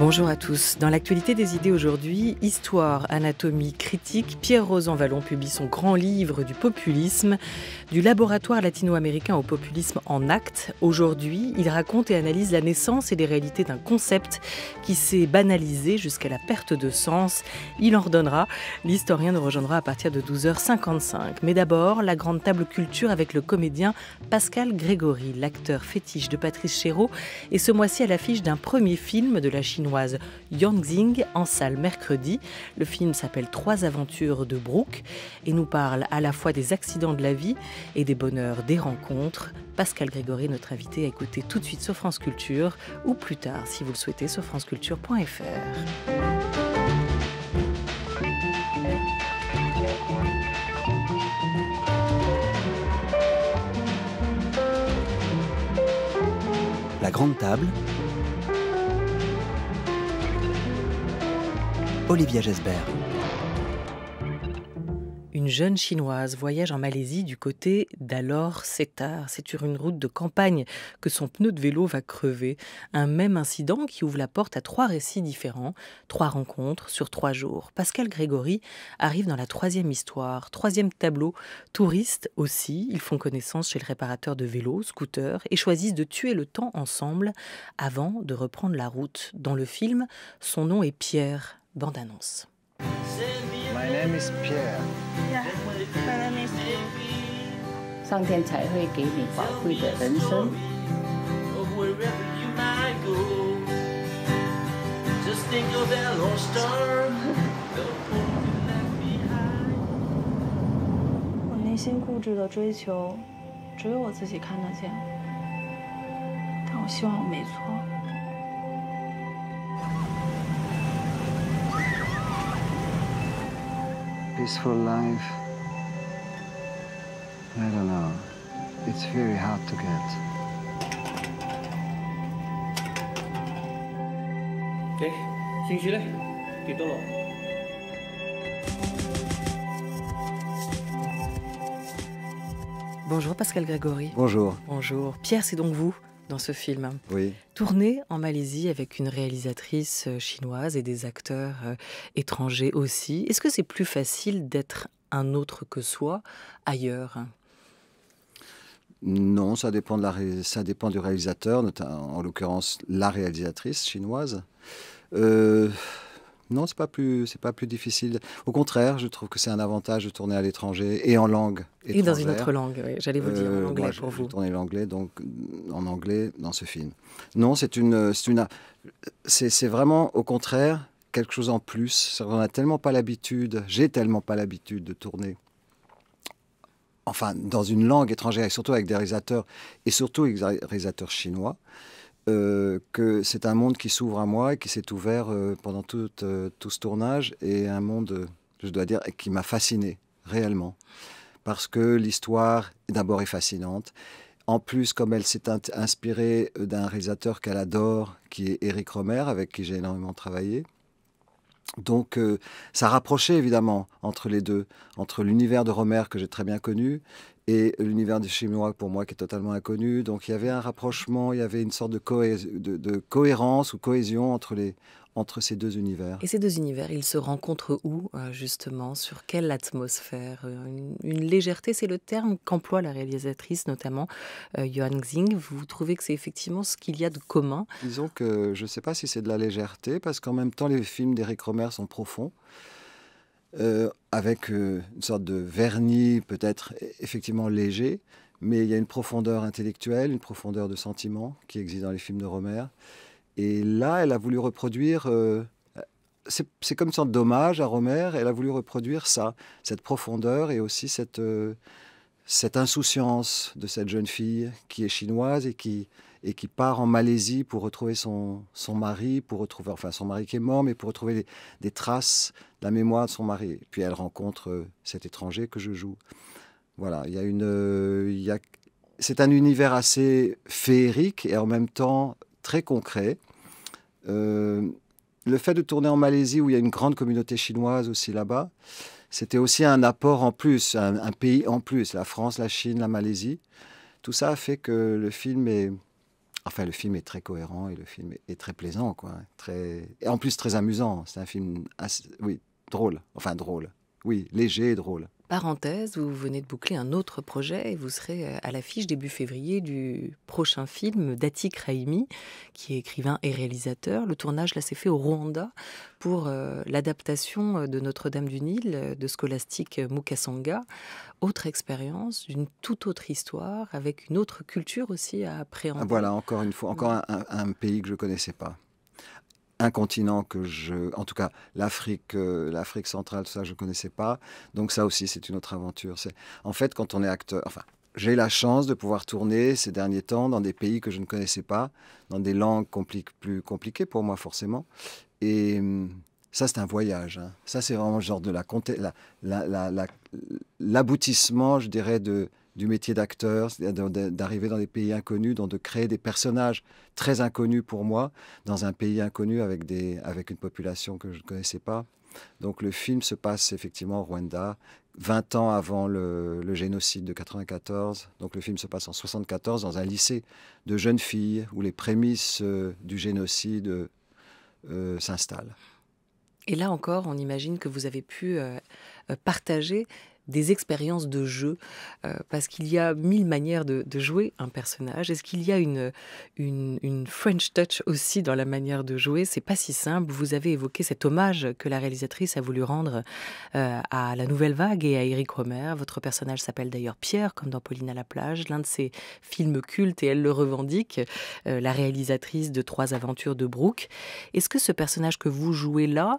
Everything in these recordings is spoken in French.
Bonjour à tous. Dans l'actualité des idées aujourd'hui, Histoire, anatomie, critique, Pierre Rosan Vallon publie son grand livre du populisme, du laboratoire latino-américain au populisme en acte. Aujourd'hui, il raconte et analyse la naissance et les réalités d'un concept qui s'est banalisé jusqu'à la perte de sens. Il en redonnera. L'historien nous rejoindra à partir de 12h55. Mais d'abord, la grande table culture avec le comédien Pascal Grégory, l'acteur fétiche de Patrice Chéreau, et ce mois-ci à l'affiche d'un premier film de la Chine chinoise Xing en salle mercredi. Le film s'appelle Trois aventures de Brooke et nous parle à la fois des accidents de la vie et des bonheurs des rencontres. Pascal Grégory, notre invité, à écouter tout de suite sur France Culture ou plus tard, si vous le souhaitez, sur La Grande Table, Olivia Gesbert. Une jeune chinoise voyage en Malaisie du côté d'alors tard C'est sur une route de campagne que son pneu de vélo va crever. Un même incident qui ouvre la porte à trois récits différents, trois rencontres sur trois jours. Pascal Grégory arrive dans la troisième histoire, troisième tableau. Touristes aussi, ils font connaissance chez le réparateur de vélos, scooter, et choisissent de tuer le temps ensemble avant de reprendre la route. Dans le film, son nom est Pierre. is 上天才会给你宝贵的人生。我内心固执的追求，只有我自己看得见，但我希望我没错。peaceful life, I don't know. It's very hard to get. Bonjour Pascal Grégory. Bonjour. Bonjour. Pierre, c'est donc vous dans ce film. Oui. Tourné en Malaisie avec une réalisatrice euh, chinoise et des acteurs euh, étrangers aussi. Est-ce que c'est plus facile d'être un autre que soi ailleurs non, ça dépend, de la, ça dépend du réalisateur, en l'occurrence la réalisatrice chinoise. Euh, non, c'est pas plus, c'est pas plus difficile. Au contraire, je trouve que c'est un avantage de tourner à l'étranger et en langue Et dans une autre langue, j'allais vous dire en euh, anglais pour vous. Tourner l'anglais, donc en anglais dans ce film. Non, c'est une, c'est une, c'est vraiment au contraire quelque chose en plus. On n'a tellement pas l'habitude, j'ai tellement pas l'habitude de tourner enfin dans une langue étrangère et surtout avec des réalisateurs et surtout avec des réalisateurs chinois euh, que c'est un monde qui s'ouvre à moi et qui s'est ouvert euh, pendant euh, tout, ce tournage et un monde, je dois dire, qui m'a fasciné réellement parce que l'histoire d'abord est fascinante. En plus, comme elle s'est inspirée d'un réalisateur qu'elle adore, qui est Eric Romer, avec qui j'ai énormément travaillé, donc euh, ça rapprochait évidemment entre les deux, entre l'univers de Romère que j'ai très bien connu et l'univers des Chinois pour moi qui est totalement inconnu. Donc il y avait un rapprochement, il y avait une sorte de cohérence ou cohésion entre les, entre ces deux univers. Et ces deux univers, ils se rencontrent où, euh, justement Sur quelle atmosphère euh, une, légèreté, c'est le terme qu'emploie la réalisatrice, notamment euh, Xing. Vous trouvez que c'est effectivement ce qu'il y a de commun Disons que je ne sais pas si c'est de la légèreté, parce qu'en même temps, les films d'Eric Romer sont profonds. Euh, avec une sorte de vernis peut-être effectivement léger, mais il y a une profondeur intellectuelle, une profondeur de sentiment qui existe dans les films de Romer. Et là, elle a voulu reproduire. Euh, c'est comme sorte d'hommage à Romer. Elle a voulu reproduire ça, cette profondeur et aussi cette, euh, cette insouciance de cette jeune fille qui est chinoise et qui, et qui part en Malaisie pour retrouver son, son mari, pour retrouver, enfin son mari qui est mort, mais pour retrouver des, traces, de la mémoire de son mari. puis elle rencontre euh, cet étranger que je joue. Voilà, il y a une. c'est un univers assez féerique et en même temps très concret. Euh, le fait de tourner en Malaisie, où il y a une grande communauté chinoise aussi là-bas, c'était aussi un apport en plus, un, pays en plus, la France, la Chine, la Malaisie. Tout ça a fait que le film est, enfin le film est très cohérent et le film est, très plaisant, quoi. Très, et en plus très amusant. C'est un film, oui, drôle, enfin drôle, oui, léger et drôle. Parenthèse, vous venez de boucler un autre projet et vous serez euh, à l'affiche début février du prochain film d'Atik Raimi, qui est écrivain et réalisateur. Le tournage, là, s'est fait au Rwanda pour euh, l'adaptation euh, de Notre-Dame du Nil de scolastique Mukasanga. Autre expérience, une toute autre histoire, avec une autre culture aussi à appréhender. voilà, encore une fois, encore un, un pays que je ne connaissais pas continent que je, en tout cas l'Afrique, euh, l'Afrique centrale, ça je connaissais pas. Donc ça aussi c'est une autre aventure. C'est en fait quand on est acteur, enfin j'ai la chance de pouvoir tourner ces derniers temps dans des pays que je ne connaissais pas, dans des langues plus compliquées pour moi forcément. Et hum, ça, c'est un voyage. Hein. Ça, c'est vraiment le genre de la, l'aboutissement, je dirais, de, du métier d'acteur, d'arriver dans des pays inconnus, donc de créer des personnages très inconnus pour moi, dans un pays inconnu avec, une population que je ne connaissais pas. Donc le film se passe effectivement au Rwanda, 20 ans avant le, génocide de 94. Donc le film se passe en 74 dans un lycée de jeunes filles où les prémices euh, du génocide euh, s'installent. Et là encore, on imagine que vous avez pu euh, partager des expériences de jeu, euh, parce qu'il y a mille manières de, jouer un personnage. Est-ce qu'il y a une, une, French touch aussi dans la manière de jouer C'est pas si simple. Vous avez évoqué cet hommage que la réalisatrice a voulu rendre euh, à la Nouvelle Vague et à Eric Romer. Votre personnage s'appelle d'ailleurs Pierre, comme dans Pauline à la plage, l'un de ses films cultes, et elle le revendique, euh, la réalisatrice de Trois aventures de Brooke. Est-ce que ce personnage que vous jouez là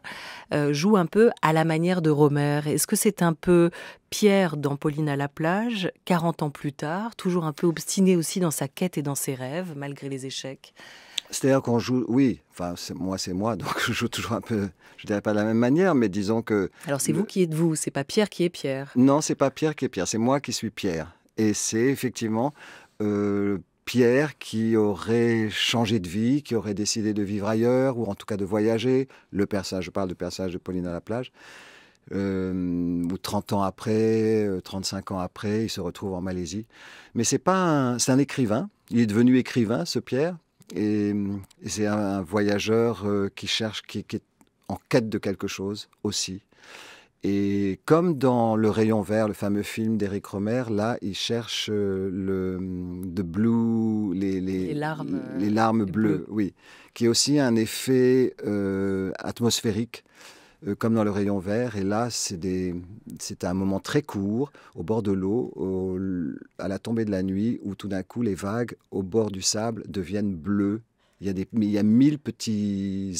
joue un peu à la manière de Romer Est-ce que c'est un peu Pierre dans Pauline à la plage, 40 ans plus tard, toujours un peu obstiné aussi dans sa quête et dans ses rêves, malgré les échecs C'est-à-dire qu'on joue, oui, enfin moi c'est moi, donc je joue toujours un peu, je dirais pas de la même manière, mais disons que... Alors c'est vous qui êtes vous, c'est pas Pierre qui est Pierre Non, c'est pas Pierre qui est Pierre, c'est moi qui suis Pierre. Et c'est effectivement... Euh, Pierre qui aurait changé de vie, qui aurait décidé de vivre ailleurs, ou en tout cas de voyager, le personnage, je parle du personnage de Pauline à la plage, euh, ou 30 ans après, 35 euh, ans après, il se retrouve en Malaisie. Mais c'est pas un, c'est un écrivain. Il est devenu écrivain, ce Pierre, et, c'est un, voyageur euh, qui cherche, qui, est en quête de quelque chose aussi. Et comme dans Le Rayon Vert, le fameux film d'Éric Romer, là, il cherche le de blue, les, les, larmes, les larmes bleues, oui, qui est aussi un effet atmosphérique euh, comme dans le rayon vert. Et là, c'est un moment très court, au bord de l'eau, à la tombée de la nuit, où tout d'un coup, les vagues au bord du sable deviennent bleues il y a, des, il y a mille petits,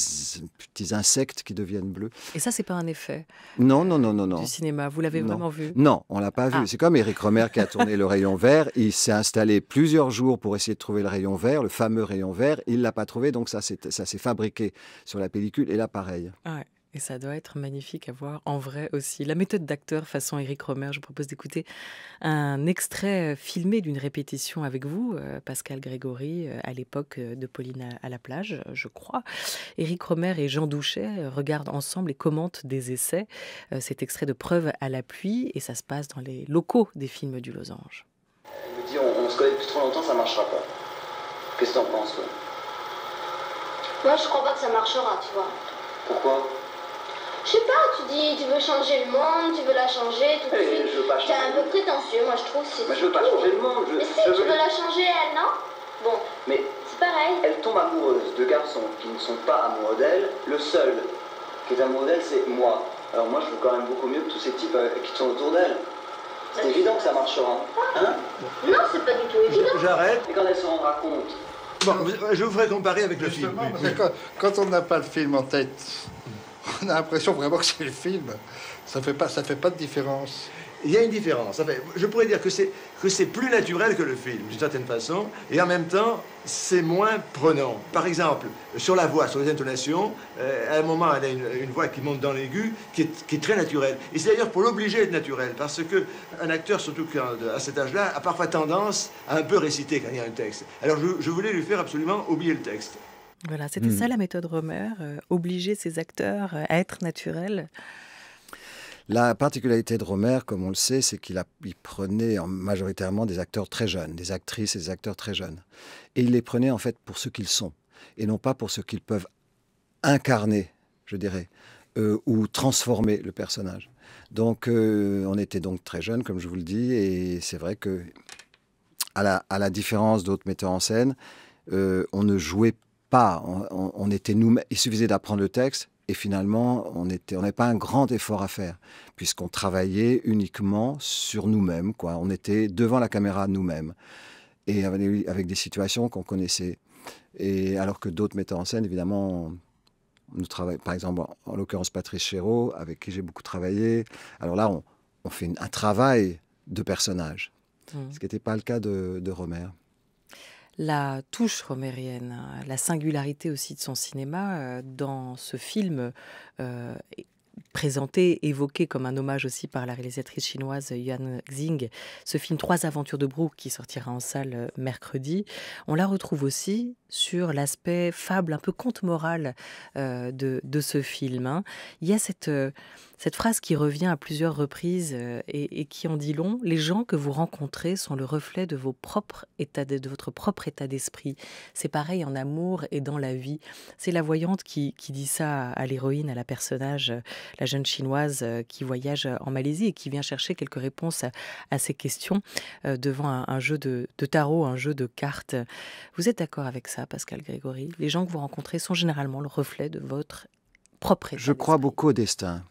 petits insectes qui deviennent bleus. Et ça, c'est pas un effet Non, non, non, non, non. Du cinéma, vous l'avez vraiment vu Non, on l'a pas vu. Ah. C'est comme Eric Romer qui a tourné le rayon vert. Il s'est installé plusieurs jours pour essayer de trouver le rayon vert, le fameux rayon vert. Il l'a pas trouvé, donc ça, s'est fabriqué sur la pellicule. Et là, pareil. Et ça doit être magnifique à voir en vrai aussi. La méthode d'acteur façon Eric Romer, je vous propose d'écouter un extrait filmé d'une répétition avec vous, euh, Pascal Grégory, euh, à l'époque euh, de Pauline à la plage, je crois. Eric Romer et Jean Douchet regardent ensemble et commentent des essais. Cet extrait de preuve à l'appui, et ça se passe dans les locaux des films du Losange. Il me dit, on, se connaît depuis trop longtemps, ça marchera pas. Qu'est-ce que tu en penses, Moi, je crois pas que ça marchera, tu vois. Pourquoi je sais pas, tu dis, tu veux changer le monde, tu veux la changer, tout de eh, suite. Je veux pas T'es un peu prétentieux, moi je trouve. C'est mais je veux pas changer le monde. Je, mais si, tu veux... la changer, elle, non Bon. Mais. C'est pareil. Elle tombe amoureuse de garçons qui ne sont pas amoureux d'elle. Le seul qui est amoureux d'elle, c'est moi. Alors moi, je veux quand même beaucoup mieux que tous ces types euh, qui sont autour d'elle. C'est bah, évident que ça marchera. Hein Non, c'est pas du tout évident. J'arrête. Et quand elle se rendra compte. Bon, je vous ferai comparer avec le film. quand on n'a pas le film en tête, on a l'impression vraiment que c'est le film. Ça ne fait pas de différence. Il y a une différence. je pourrais dire que c'est plus naturel que le film, d'une certaine façon, et en même temps, c'est moins prenant. Par exemple, sur la voix, sur les intonations, euh, à un moment, elle a une, voix qui monte dans l'aigu, qui, est, très naturelle. Et c'est d'ailleurs pour l'obliger à être naturel, parce qu'un acteur, surtout à cet âge-là, a parfois tendance à un peu réciter quand il y a un texte. Alors je voulais lui faire absolument oublier le texte. Voilà, c'était hmm. ça la méthode Romer, euh, obliger ses acteurs euh, à être naturels. La particularité de Romer, comme on le sait, c'est qu'il prenait majoritairement des acteurs très jeunes, des actrices et des acteurs très jeunes. Et il les prenait en fait pour ce qu'ils sont, et non pas pour ce qu'ils peuvent incarner, je dirais, euh, ou transformer le personnage. Donc on était donc très jeunes, comme je vous le dis, et c'est vrai que, à la, différence d'autres metteurs en scène, on ne jouait pas. On, était nous Il suffisait d'apprendre le texte et finalement, on n'avait on pas un grand effort à faire, puisqu'on travaillait uniquement sur nous-mêmes. Quoi. On était devant la caméra nous-mêmes, et avec, des situations qu'on connaissait. Et alors que d'autres metteurs en scène, évidemment, nous par exemple, en l'occurrence Patrice Chéreau, avec qui j'ai beaucoup travaillé. Alors là, on, fait un travail de personnage, mmh. ce qui n'était pas le cas de, de Romer la touche romérienne, hein, la singularité aussi de son cinéma euh, dans ce film euh, présenté, évoqué comme un hommage aussi par la réalisatrice chinoise Yuan Xing, ce film Trois aventures de Brooke qui sortira en salle euh, mercredi, on la retrouve aussi sur l'aspect fable, un peu conte moral euh, de, ce film. Hein. Il y a cette, euh, cette phrase qui revient à plusieurs reprises euh, et, qui en dit long. Les gens que vous rencontrez sont le reflet de, vos propres de, votre propre état d'esprit. C'est pareil en amour et dans la vie. C'est la voyante qui, dit ça à l'héroïne, à la personnage, la jeune chinoise qui voyage en Malaisie et qui vient chercher quelques réponses à, ses questions devant un, jeu de, de tarot, un jeu de cartes. Vous êtes d'accord avec ça Pascal Grégory Les gens que vous rencontrez sont généralement le reflet de votre propre état Je crois beaucoup au destin.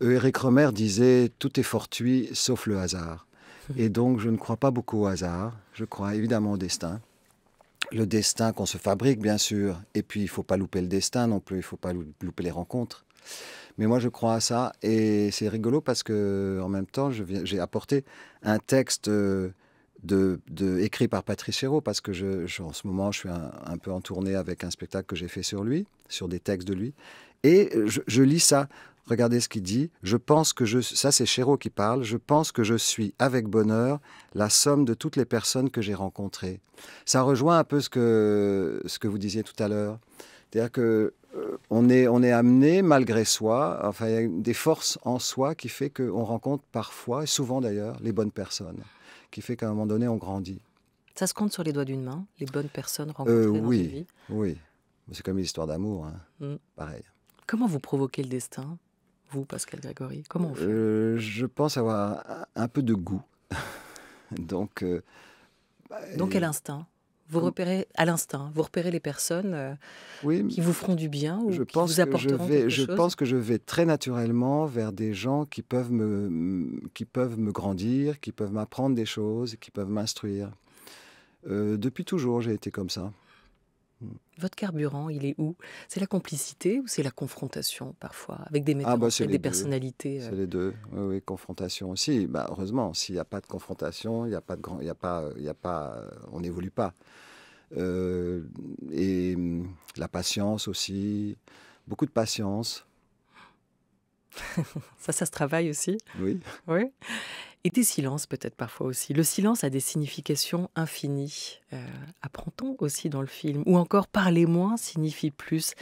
Eric euh, Romer disait Tout est fortuit sauf le hasard. Hum. Et donc, je ne crois pas beaucoup au hasard. Je crois évidemment au destin. Le destin qu'on se fabrique, bien sûr. Et puis, il ne faut pas louper le destin non plus. Il ne faut pas louper les rencontres. Mais moi, je crois à ça. Et c'est rigolo parce que, en même temps, j'ai apporté un texte. Euh, de, écrit par Patrice Hérault, parce que je, en ce moment, je suis un, peu en tournée avec un spectacle que j'ai fait sur lui, sur des textes de lui. Et euh, je, lis ça. Regardez ce qu'il dit. Je pense que Ça, c'est Chéreau qui parle. Je pense que je suis, avec bonheur, la somme de toutes les personnes que j'ai rencontrées. Ça rejoint un peu ce que, ce que vous disiez tout à l'heure. C'est-à-dire que euh, on, est, on est amené, malgré soi, enfin, il y a des forces en soi qui fait qu'on rencontre parfois, et souvent d'ailleurs, les bonnes personnes qui fait qu'à un moment donné, on grandit. Ça se compte sur les doigts d'une main, les bonnes personnes euh, rencontrées dans oui, vie. Oui, c'est comme une histoire d'amour, hein. mm. pareil. Comment vous provoquez le destin, vous, Pascal Grégory Comment euh, Je pense avoir un peu de goût. Donc. Euh, bah, Donc quel instinct vous repérez à l'instinct, vous repérez les personnes euh, qui vous feront du bien ou je qui pense vous apporteront que je je pense que je vais très naturellement vers des gens qui peuvent me, qui peuvent me grandir, qui peuvent m'apprendre des choses, qui peuvent m'instruire. Euh, depuis toujours, j'ai été comme ça. Votre carburant, il est où C'est la complicité ou c'est la confrontation parfois avec des ah, méthodes, bah, des personnalités C'est euh? les deux. Oui, confrontation aussi. Bah, heureusement, s'il n'y a pas de confrontation, il n'y a pas de il y a pas, euh, il a pas, euh, on n'évolue pas. et hum, la patience aussi, beaucoup de patience. ça, ça se travaille aussi. Oui. Oui. Et des silences peut-être parfois aussi. Le silence a des significations infinies. Euh, apprend-on aussi dans le film Ou encore parler moins signifie plus.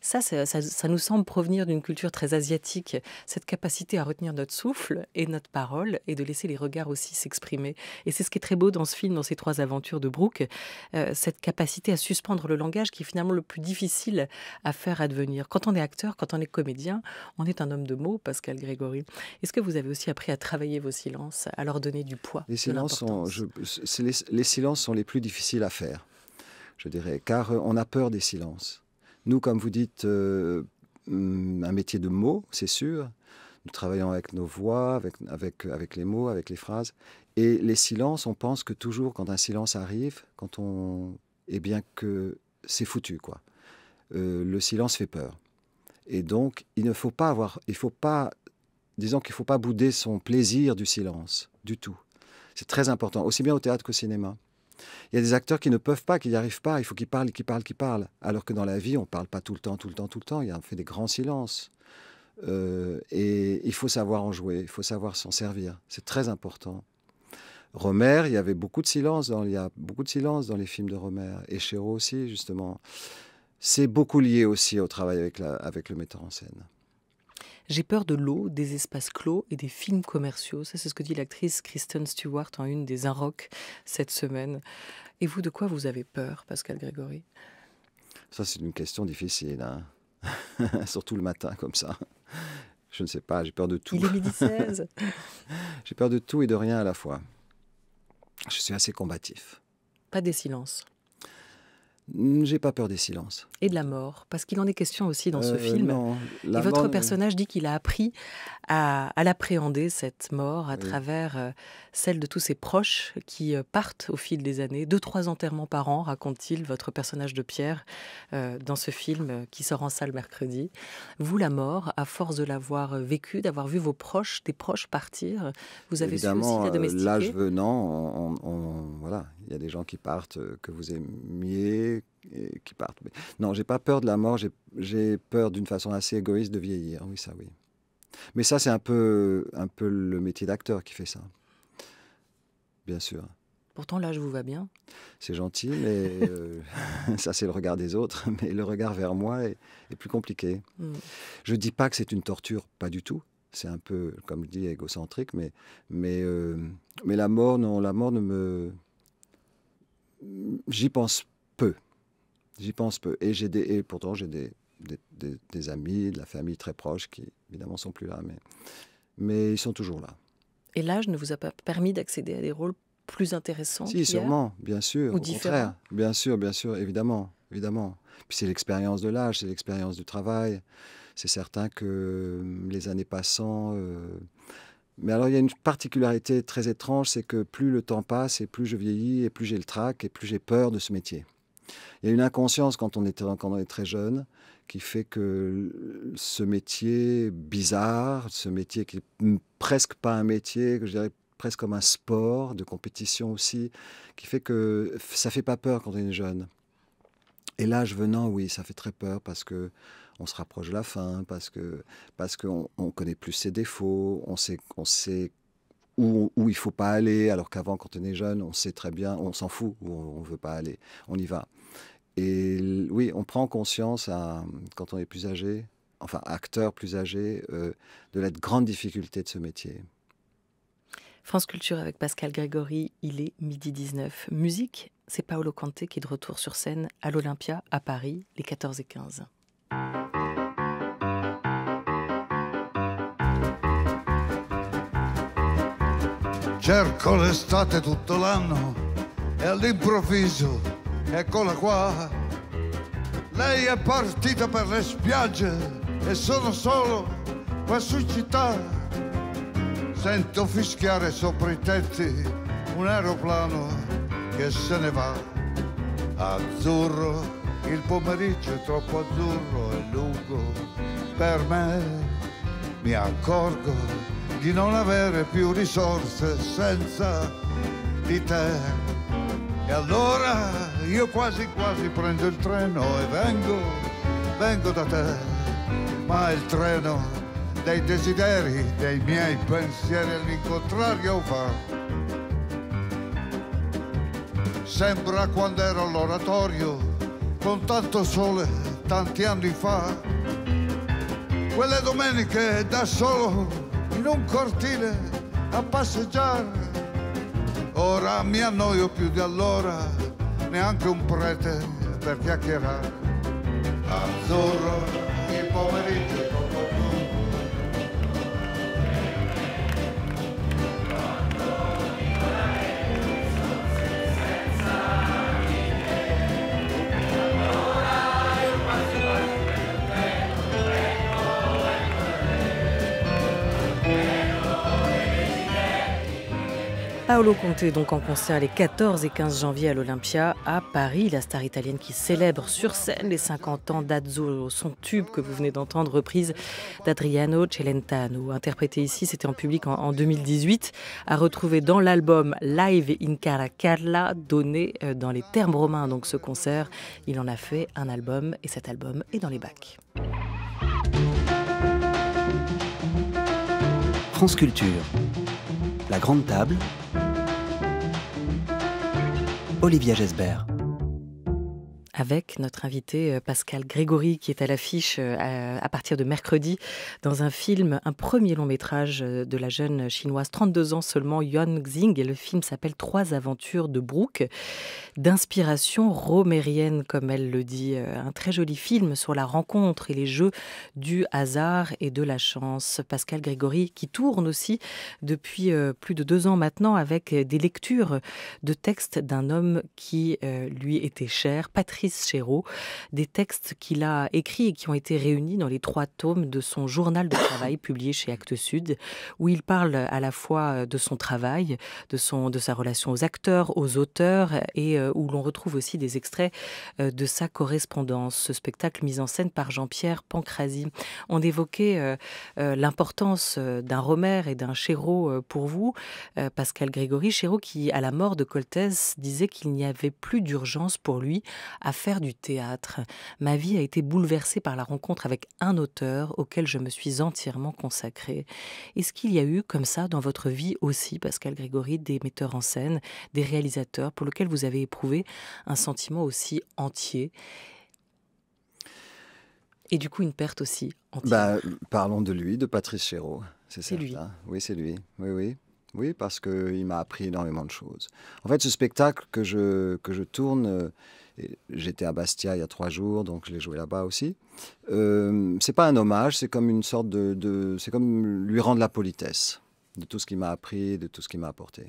Ça, ça, nous semble provenir d'une culture très asiatique, cette capacité à retenir notre souffle et notre parole et de laisser les regards aussi s'exprimer. Et c'est ce qui est très beau dans ce film, dans ces trois aventures de Brooke, euh, cette capacité à suspendre le langage qui est finalement le plus difficile à faire advenir. Quand on est acteur, quand on est comédien, on est un homme de mots, Pascal Grégory. Est-ce que vous avez aussi appris à travailler vos silences à leur donner du poids. Les silences, sont, les, silences sont les plus difficiles à faire, je dirais, car euh, on a peur des silences. Nous, comme vous dites, euh, hum, un métier de mots, c'est sûr. Nous travaillons avec nos voix, avec, avec, avec les mots, avec les phrases. Et les silences, on pense que toujours, quand un silence arrive, quand on... Eh bien que c'est foutu, quoi. Euh, le silence fait peur. Et donc, il ne faut pas avoir, il faut pas Disons qu'il ne faut pas bouder son plaisir du silence, du tout. C'est très important, aussi bien au théâtre qu'au cinéma. Il y a des acteurs qui ne peuvent pas, qui n'y arrivent pas, il faut qu'ils parlent, qu'ils parlent, qu'ils parlent. Alors que dans la vie, on ne parle pas tout le temps, tout le temps, tout le temps, il y a, fait des grands silences. Euh, et il faut savoir en jouer, il faut savoir s'en servir, c'est très important. Romer, il y avait beaucoup de silence dans, il a beaucoup de silence dans les films de Romer, et Chéreau aussi, justement. C'est beaucoup lié aussi au travail avec le metteur en scène. J'ai peur de l'eau, des espaces clos et des films commerciaux. Ça, c'est ce que dit l'actrice Kristen Stewart en une des Inrocks cette semaine. Et vous, de quoi vous avez peur, Pascal Grégory Ça, c'est une question difficile. Hein. Surtout le matin, comme ça. Je ne sais pas, j'ai peur de tout. Il est midi 16. j'ai peur de tout et de rien à la fois. Je suis assez combatif. Pas des silences. Mm, j'ai pas peur des silences. Et de la mort, parce qu'il en est question aussi dans ce euh, film. votre euh, personnage dit qu'il a appris à, l'appréhender, cette mort, à travers euh, celle de tous ses proches qui partent au fil des années. Deux, trois enterrements par an, raconte-t-il, votre personnage de Pierre, dans ce film qui sort en salle mercredi. Vous, la mort, à force de l'avoir vécu, d'avoir vu vos proches, des proches partir, vous avez Évidemment, su la domestiquer. L'âge venant, voilà, il y a des gens qui partent, que vous aimiez qui partent. non, j'ai pas peur de la mort, j'ai peur d'une façon assez égoïste de vieillir. Oui, ça, oui. Mais ça, c'est un peu, un peu le métier d'acteur qui fait ça. Bien sûr. Pourtant, l'âge vous va bien. C'est gentil, mais euh, ça, c'est le regard des autres. Mais le regard vers moi est, plus compliqué. Mm. Je dis pas que c'est une torture, pas du tout. C'est un peu, comme je dis, égocentrique, mais, mais, euh, mais la mort, non, la mort ne me. J'y pense peu. J'y pense peu. Et, j'ai des, et pourtant, j'ai des, des, amis, de la famille très proche qui, évidemment, sont plus là, mais, mais ils sont toujours là. Et l'âge ne vous a pas permis d'accéder à des rôles plus intéressants Si, sûrement, bien sûr. au bien sûr, bien sûr, évidemment, évidemment. Puis c'est l'expérience de l'âge, c'est l'expérience du travail. C'est certain que hum, les années passant. Euh, mais alors, il y a une particularité très étrange, c'est que plus le temps passe et plus je vieillis et plus j'ai le trac et plus j'ai peur de ce métier. Il y a une inconscience quand on est, quand on est très jeune qui fait que ce métier bizarre, ce métier qui n'est presque pas un métier, que je dirais presque comme un sport de compétition aussi, qui fait que ça fait pas peur quand on est jeune. Et l'âge venant, oui, ça fait très peur parce que on se rapproche de la fin, parce que parce qu'on on connaît plus ses défauts, on sait on sait où, où il faut pas aller, alors qu'avant, quand on est jeune, on sait très bien, on s'en fout où on, ne veut pas aller, on y va. Et oui, on prend conscience quand on est plus âgé, enfin acteur plus âgé, euh, de la grande difficulté de ce métier. France Culture avec Pascal Grégory, il est midi 19. Musique, c'est Paolo Conte qui est de retour sur scène à l'Olympia à Paris les 14 et 15. Cerco l'estate tutto l'anno e all'improvviso eccola qua. Lei è partita per le spiagge e sono solo qua su città. Sento fischiare sopra i tetti un aeroplano che se ne va. Azzurro, il pomeriggio è troppo azzurro e lungo per me. Mi accorgo di non avere più risorse senza di te. E allora io quasi quasi prendo il treno e vengo, vengo da te, ma il treno dei desideri, dei miei pensieri all'incontrario va. Sembra quando ero all'oratorio, con tanto sole, tanti anni fa, quelle domeniche da solo in un cortile a passeggiare. Ora mi annoio più di allora neanche un prete per chiacchierare. Azzurro il pomeriggio Paolo Conte donc en concert les 14 et 15 janvier à l'Olympia à Paris. La star italienne qui célèbre sur scène les 50 ans d'Azzo, son tube que vous venez d'entendre, reprise d'Adriano Celentano. Interprété ici, c'était en public en, 2018, à retrouver dans l'album Live in Caracalla, donné euh, dans les termes romains. Donc ce concert, il en a fait un album et cet album est dans les bacs. France Culture. La Grande Table Olivia Jesbert avec notre invité euh, Pascal Grégory qui est à l'affiche euh, à partir de mercredi dans un film, un premier long métrage euh, de la jeune chinoise, 32 ans seulement, Yuan Xing. Et le film s'appelle Trois aventures de Brooke, d'inspiration romérienne, comme elle le dit. Un très joli film sur la rencontre et les jeux du hasard et de la chance. Pascal Grégory qui tourne aussi depuis plus de deux ans maintenant avec des lectures de textes d'un homme qui lui était cher, Patrick des textes qu'il a écrits et qui ont été réunis dans les trois tomes de son journal de travail publié chez Actes Sud, où il parle à la fois de son travail, de, son, de sa relation aux acteurs, aux auteurs, et euh, où l'on retrouve aussi des extraits euh, de sa correspondance. Ce spectacle mis en scène par Jean-Pierre Pancrasi. On évoquait euh, l'importance d'un Romer et d'un Chéreau pour vous, Pascal Grégory. Chéreau qui, à la mort de Coltès, disait qu'il n'y avait plus d'urgence pour lui à faire du théâtre. Ma vie a été bouleversée par la rencontre avec un auteur auquel je me suis entièrement consacrée. Est-ce qu'il y a eu comme ça dans votre vie aussi, Pascal Grégory, des metteurs en scène, des réalisateurs pour lesquels vous avez éprouvé un sentiment aussi entier et du coup, une perte aussi. Entière. Bah, parlons de lui, de Patrice Chéreau. C'est lui. Oui, c'est lui. Oui, oui. Oui, parce qu'il m'a appris énormément de choses. En fait, ce spectacle que je, que je tourne, euh, j'étais à Bastia il y a trois jours, donc je l'ai joué là-bas aussi. Euh, c'est pas un hommage, c'est comme une sorte de, c'est comme lui rendre la politesse de tout ce qu'il m'a appris, de tout ce qu'il m'a apporté.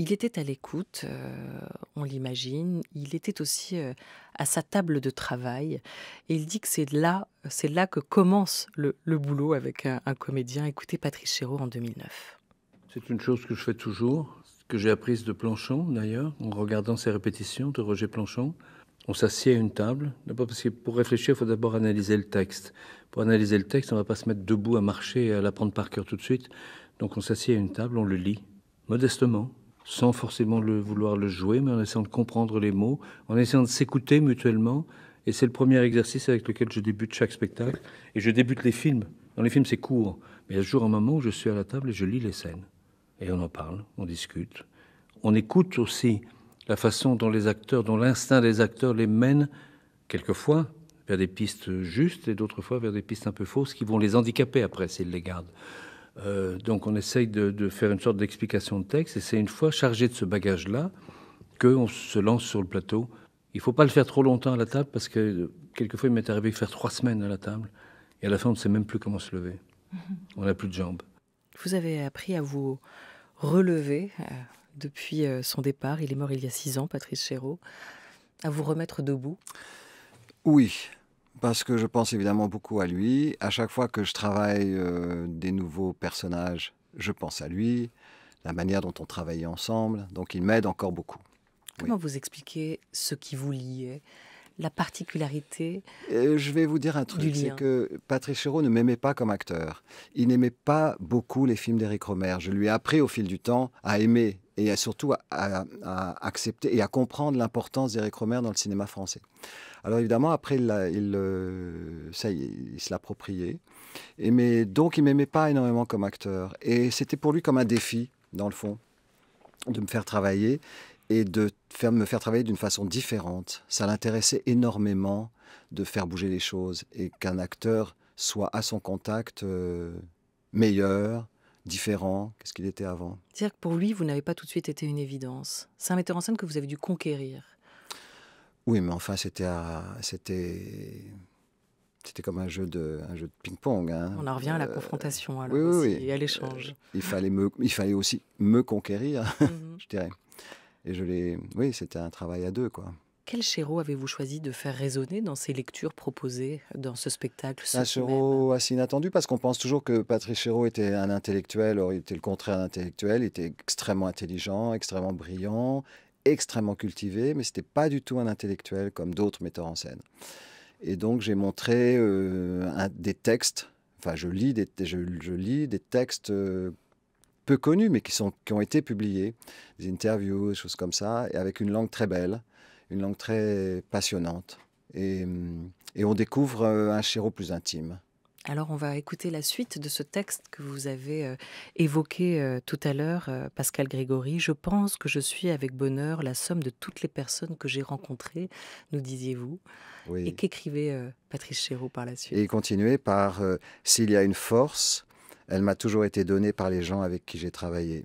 Il était à l'écoute, euh, on l'imagine. Il était aussi euh, à sa table de travail. Et il dit que c'est là, c'est là que commence le, boulot avec un, comédien. Écoutez Patrice Chéreau en 2009. C'est une chose que je fais toujours, que j'ai apprise de Planchon d'ailleurs, en regardant ses répétitions de Roger Planchon. On s'assied à une table. parce que pour réfléchir, il faut d'abord analyser le texte. Pour analyser le texte, on ne va pas se mettre debout à marcher et à l'apprendre par cœur tout de suite. Donc on s'assied à une table, on le lit, modestement, sans forcément vouloir le jouer, mais en essayant de comprendre les mots, en essayant de s'écouter mutuellement. Et c'est le premier exercice avec lequel je débute chaque spectacle. Et je débute les films. Dans les films, c'est court. Mais il y a toujours un moment où je suis à la table et je lis les scènes et on en parle, on discute. On écoute aussi la façon dont les acteurs, dont l'instinct des acteurs les mène, quelquefois vers des pistes justes et d'autres fois vers des pistes un peu fausses qui vont les handicaper après s'ils les gardent. Euh, donc on essaye de, de faire une sorte d'explication de texte et c'est une fois chargé de ce bagage-là qu'on se lance sur le plateau. Il ne faut pas le faire trop longtemps à la table parce que quelquefois il m'est arrivé de faire trois semaines à la table et à la fin on ne sait même plus comment se lever. On n'a plus de jambes. Vous avez appris à vous relevé euh, depuis euh, son départ. Il est mort il y a six ans, Patrice Chéreau. À vous remettre debout Oui, parce que je pense évidemment beaucoup à lui. À chaque fois que je travaille euh, des nouveaux personnages, je pense à lui, la manière dont on travaillait ensemble. Donc il m'aide encore beaucoup. Comment vous expliquer ce qui vous liait la particularité euh, Je vais vous dire un truc, c'est que Patrick Chéreau ne m'aimait pas comme acteur. Il n'aimait pas beaucoup les films d'Éric Romer. Je lui ai appris au fil du temps à aimer et surtout à, accepter et à comprendre l'importance d'Éric Romer dans le cinéma français. Alors évidemment, après, il, il euh, ça il se l'appropriait. donc, il m'aimait pas énormément comme acteur. Et c'était pour lui comme un défi, dans le fond de me faire travailler et de me faire travailler d'une façon différente. Ça l'intéressait énormément de faire bouger les choses et qu'un acteur soit à son contact euh, meilleur, différent qu'est-ce qu'il était avant. C'est-à-dire que pour lui, vous n'avez pas tout de suite été une évidence. C'est un metteur en scène que vous avez dû conquérir. Oui, mais enfin, c'était c'était c'était comme un jeu de un jeu de ping-pong. Hein. On en revient à la euh, confrontation alors, aussi, et à l'échange. Euh, il fallait me, il fallait aussi me conquérir, mhm. je dirais. Et je l'ai. Oui, c'était un travail à deux, quoi. Quel chéro avez-vous choisi de faire résonner dans ces lectures proposées dans ce spectacle Un Chéreau assez inattendu parce qu'on pense toujours que Patrick Chéreau était un intellectuel. Or, il était le contraire d'un intellectuel. Il était extrêmement intelligent, extrêmement brillant, extrêmement cultivé, mais ce c'était pas du tout un intellectuel comme d'autres metteurs en scène. Et donc, j'ai montré euh, des textes. Enfin, je lis des, je, lis des textes. Euh, peu connus, mais qui, sont, qui ont été publiés, des interviews, des choses comme ça, et avec une langue très belle, une langue très passionnante. Et, et on découvre euh, un Chéreau plus intime. Alors on va écouter la suite de ce texte que vous avez euh, évoqué euh, tout à l'heure, Pascal Grégory. Je pense que je suis avec bonheur la somme de toutes les personnes que j'ai rencontrées, nous disiez-vous. Oui. Et qu'écrivait Patrice Chéreau par la suite Et continuer par S'il y a une force, elle m'a toujours été donnée par les gens avec qui j'ai travaillé.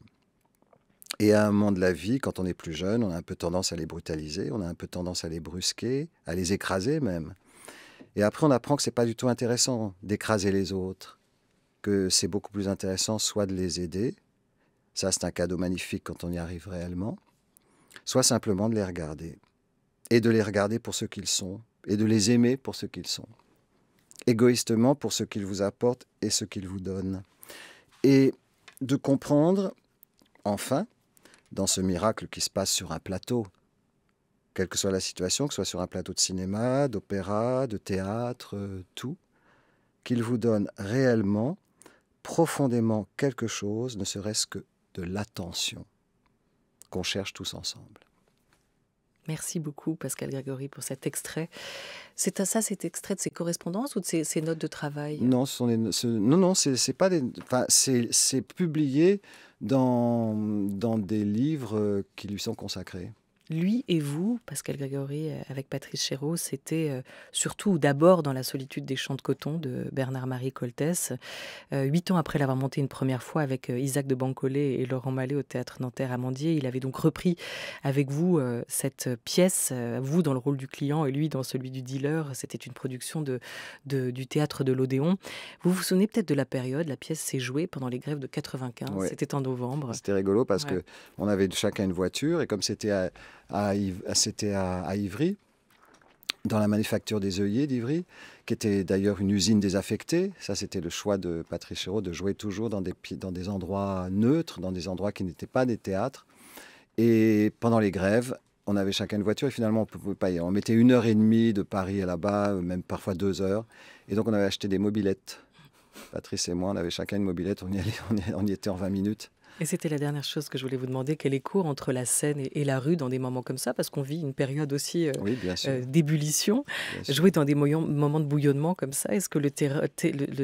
Et à un moment de la vie, quand on est plus jeune, on a un peu tendance à les brutaliser, on a un peu tendance à les brusquer, à les écraser même. Et après, on apprend que ce n'est pas du tout intéressant d'écraser les autres, que c'est beaucoup plus intéressant soit de les aider, ça c'est un cadeau magnifique quand on y arrive réellement, soit simplement de les regarder, et de les regarder pour ce qu'ils sont, et de les aimer pour ce qu'ils sont, égoïstement pour ce qu'ils vous apportent et ce qu'ils vous donnent et de comprendre, enfin, dans ce miracle qui se passe sur un plateau, quelle que soit la situation, que ce soit sur un plateau de cinéma, d'opéra, de théâtre, euh, tout, qu'il vous donne réellement, profondément quelque chose, ne serait-ce que de l'attention qu'on cherche tous ensemble. Merci beaucoup, Pascal Grégory, pour cet extrait. C'est à ça, cet extrait de ses correspondances ou de ses, notes de travail Non, non, non, c'est pas des. Enfin, c'est publié dans, dans des livres euh, qui lui sont consacrés lui et vous, Pascal Grégory, euh, avec Patrice Chéreau, c'était euh, surtout d'abord dans La solitude des champs de coton de Bernard-Marie Coltès. Euh, huit ans après l'avoir monté une première fois avec Isaac de Bancollet et Laurent Mallet au théâtre Nanterre-Amandier, il avait donc repris avec vous cette pièce, vous dans le rôle du client et lui dans celui du dealer. C'était une production de, du théâtre de l'Odéon. Vous vous souvenez peut-être de la période, la pièce s'est jouée pendant les grèves de 95, c'était en novembre. C'était rigolo parce que on avait chacun une voiture et comme c'était à c'était à, Ivry, dans la manufacture des œillets d'Ivry, qui était d'ailleurs une usine désaffectée. Ça, c'était le choix de Patrice Chéreau de jouer toujours dans des, endroits neutres, dans des endroits qui n'étaient pas des théâtres. Et pendant les grèves, on avait chacun une voiture et finalement on ne pouvait pas y aller. On mettait une heure et demie de Paris à là-bas, euh, même parfois deux heures. Et donc on avait acheté des mobilettes. Patrice et moi, on avait chacun une mobilette, on y, allait, on y, on y était en 20 minutes. Et c'était la dernière chose que je voulais vous demander, quel est écho entre la scène et, la rue dans des moments comme ça, parce qu'on vit une période aussi euh, euh, d'ébullition. Jouer dans des moments de bouillonnement comme ça, est-ce que le,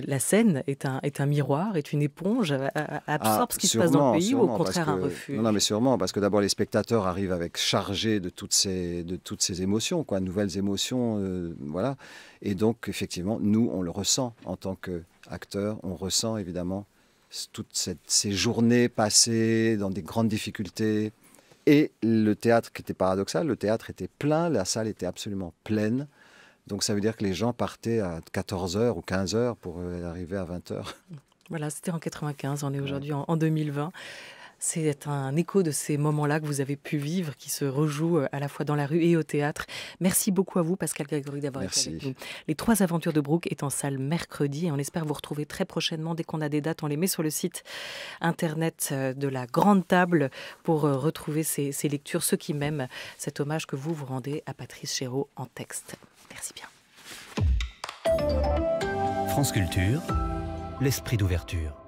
la scène est un, est un miroir, est une éponge, euh, ah, absorbe ce qui se passe dans le pays ou au contraire un refus non, mais sûrement, parce que d'abord les spectateurs arrivent avec chargés de toutes ces, de toutes ces émotions, quoi, nouvelles émotions, voilà. Et donc effectivement, nous, on le ressent en tant qu'acteurs, on ressent évidemment toutes ces journées passées dans des grandes difficultés. Et le théâtre, qui était paradoxal, le théâtre était plein, la salle était absolument pleine. Donc ça veut dire que les gens partaient à 14h ou 15h pour euh, arriver à 20h. Voilà, c'était en 95, on est aujourd'hui en 2020. C'est un écho de ces moments-là que vous avez pu vivre, qui se rejouent euh, à la fois dans la rue et au théâtre. Merci beaucoup à vous, Pascal Grégory, d'avoir été avec nous. Les trois aventures de Brooke est en salle mercredi on espère vous retrouver très prochainement. Dès qu'on a des dates, on les met sur le site internet euh, de la Grande Table pour euh, retrouver ces, lectures, ceux qui m'aiment cet hommage que vous vous rendez à Patrice Chéreau en texte. Merci bien. France Culture, l'esprit d'ouverture.